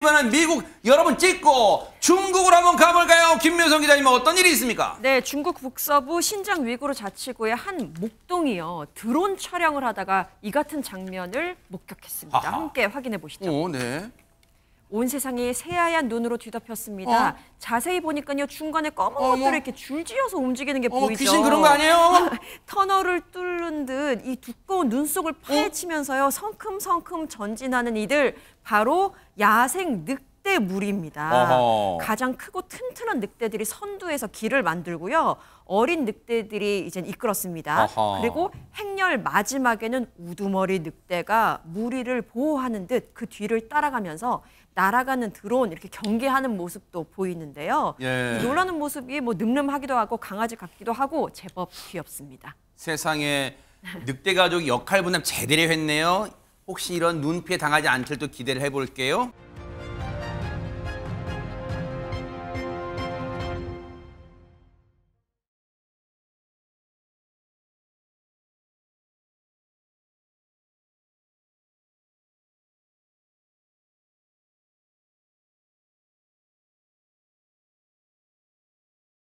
이번엔 미국 여러분 찍고 중국으로 한번 가볼까요? 김묘성 기자님 어떤 일이 있습니까? 네, 중국 북서부 신장 위구르 자치구의 한 목동이요. 드론 촬영을 하다가 이 같은 장면을 목격했습니다. 아하. 함께 확인해 보시죠. 오, 네. 온 세상이 새하얀 눈으로 뒤덮였습니다. 어? 자세히 보니까요 중간에 검은 어 것들이 이렇게 줄지어서 움직이는 게어 보이죠. 귀신 그런 거 아니에요? 터널을 뚫는 듯 이 두꺼운 눈 속을 어? 파헤치면서요 성큼성큼 전진하는 이들 바로 야생 늑대 무리입니다. 어허. 가장 크고 튼튼한 늑대들이 선두에서 길을 만들고요. 어린 늑대들이 이젠 이끌었습니다. 어허. 그리고 행렬 마지막에는 우두머리 늑대가 무리를 보호하는 듯 그 뒤를 따라가면서 날아가는 드론 이렇게 경계하는 모습도 보이는데요. 예. 놀라는 모습이 뭐 늠름하기도 하고 강아지 같기도 하고 제법 귀엽습니다. 세상에 늑대 가족 역할 분담 제대로 했네요. 혹시 이런 눈피에 당하지 않길 또 기대를 해볼게요.